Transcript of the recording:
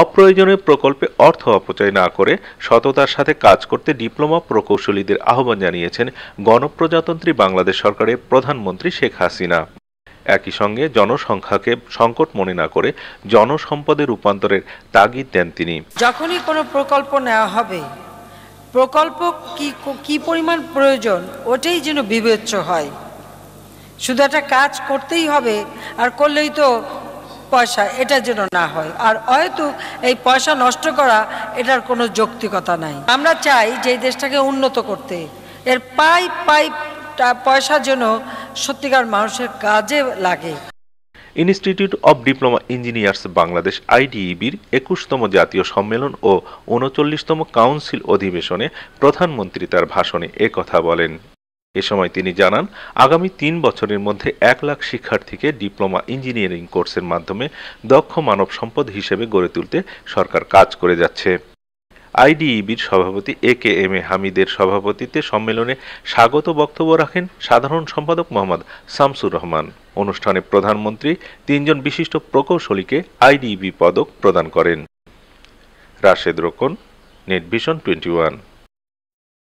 অপ্রয়োজনীয় প্রকল্পে অর্থ অপচয় না করে সততার সাথে কাজ করতে ডিপ্লোমা প্রকৌশলীদের আহ্বান জানিয়েছেন গণপ্রজাতন্ত্রী বাংলাদেশ সরকারের প্রধানমন্ত্রী শেখ হাসিনা একই সঙ্গে জনসংখ্যাকে সংকট মনে না করে জনসম্পদে রূপান্তরের তাগিদ দেন তিনি যখনই কোনো প্রকল্প নেওয়া হবে প্রকল্প কি কি পরিমাণ প্রয়োজন ওটাই যেন বিবেচ্য হয় শুধু একটা কাজ করতেই হবে আর করলেই তো পয়সা এটা যেন না হয় আর হয়তো এই পয়সা নষ্ট করা এটার কোনো যৌক্তিকতা নাই আমরা চাই যে দেশটাকে উন্নত করতে এর পাই পাই পয়সা যেন সত্যিকার মানুষের কাজে লাগে institute of diploma engineers Bangladesh আইডিইবির একুশতম জাতীয় সম্মেলন ও উনচল্লিশতম কাউন্সিল অধিবেশনে প্রধানমন্ত্রী তার ভাষণে কথা বলেন এ সময় তিনি জানান আগামী তিন বছরের মধ্যে এক লাখ শিক্ষার্থীকে ডিপ্লোমা ইঞ্জিনিয়ারিং কোর্সের মাধ্যমে দক্ষ মানব সম্পদ হিসেবে গড়ে তুলতে সরকার কাজ করে যাচ্ছে আইডিইবির সভাপতি এ কে এম এ হামিদের সভাপতিত্বে সম্মেলনে স্বাগত বক্তব্য রাখেন সাধারণ সম্পাদক মোহাম্মদ শামসুর রহমান অনুষ্ঠানে প্রধানমন্ত্রী তিনজন বিশিষ্ট প্রকৌশলীকে আইডিইবি পদক প্রদান করেন Rashed Rokon Netvision twenty one